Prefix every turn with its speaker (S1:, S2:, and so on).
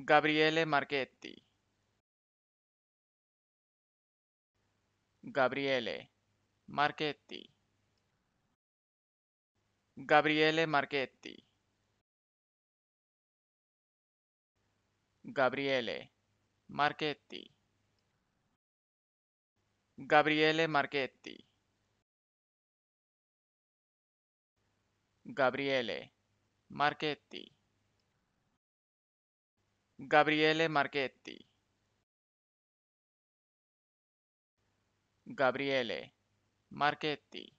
S1: Gabriele Marchetti Gabriele Marchetti Gabriele Marchetti Gabriele Marchetti Gabriele Marchetti Gabriele Marchetti Gabriele Marchetti Gabriele Marchetti